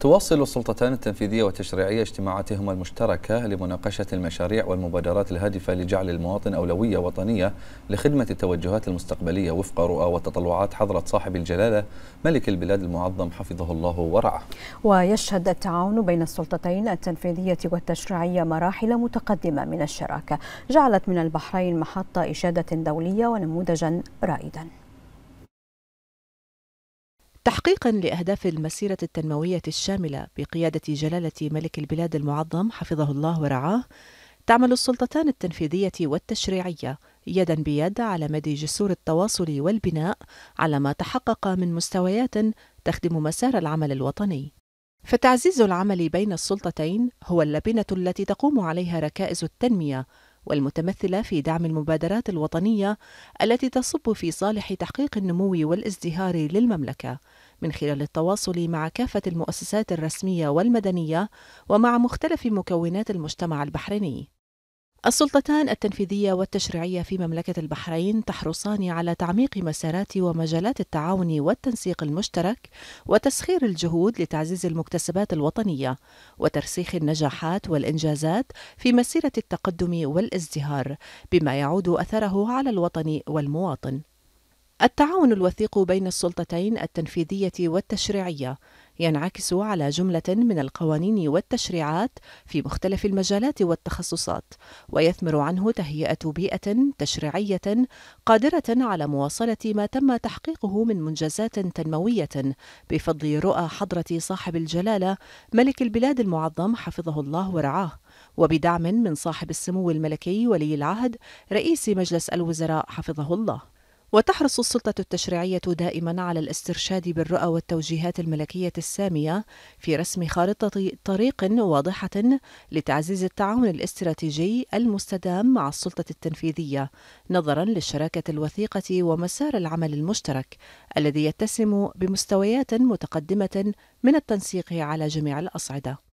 تواصل السلطتان التنفيذية والتشريعية اجتماعاتهما المشتركة لمناقشة المشاريع والمبادرات الهادفة لجعل المواطن أولوية وطنية لخدمة التوجهات المستقبلية وفق رؤى وتطلعات حضرة صاحب الجلالة ملك البلاد المعظم حفظه الله ورعاه ويشهد التعاون بين السلطتين التنفيذية والتشريعية مراحل متقدمة من الشراكة جعلت من البحرين محطة إشادة دولية ونموذجا رائدا تحقيقا لاهداف المسيره التنمويه الشامله بقياده جلاله ملك البلاد المعظم حفظه الله ورعاه تعمل السلطتان التنفيذيه والتشريعيه يدا بيد على مد جسور التواصل والبناء على ما تحقق من مستويات تخدم مسار العمل الوطني فتعزيز العمل بين السلطتين هو اللبنه التي تقوم عليها ركائز التنميه والمتمثلة في دعم المبادرات الوطنية التي تصب في صالح تحقيق النمو والازدهار للمملكة من خلال التواصل مع كافة المؤسسات الرسمية والمدنية ومع مختلف مكونات المجتمع البحريني السلطتان التنفيذية والتشريعية في مملكة البحرين تحرصان على تعميق مسارات ومجالات التعاون والتنسيق المشترك وتسخير الجهود لتعزيز المكتسبات الوطنية وترسيخ النجاحات والإنجازات في مسيرة التقدم والازدهار بما يعود أثره على الوطن والمواطن. التعاون الوثيق بين السلطتين التنفيذية والتشريعية ينعكس على جملة من القوانين والتشريعات في مختلف المجالات والتخصصات، ويثمر عنه تهيئة بيئة تشريعية قادرة على مواصلة ما تم تحقيقه من منجزات تنموية بفضل رؤى حضرة صاحب الجلالة ملك البلاد المعظم حفظه الله ورعاه. وبدعم من صاحب السمو الملكي ولي العهد رئيس مجلس الوزراء حفظه الله وتحرص السلطة التشريعية دائما على الاسترشاد بالرؤى والتوجيهات الملكية السامية في رسم خارطة طريق واضحة لتعزيز التعاون الاستراتيجي المستدام مع السلطة التنفيذية نظرا للشراكة الوثيقة ومسار العمل المشترك الذي يتسم بمستويات متقدمة من التنسيق على جميع الأصعدة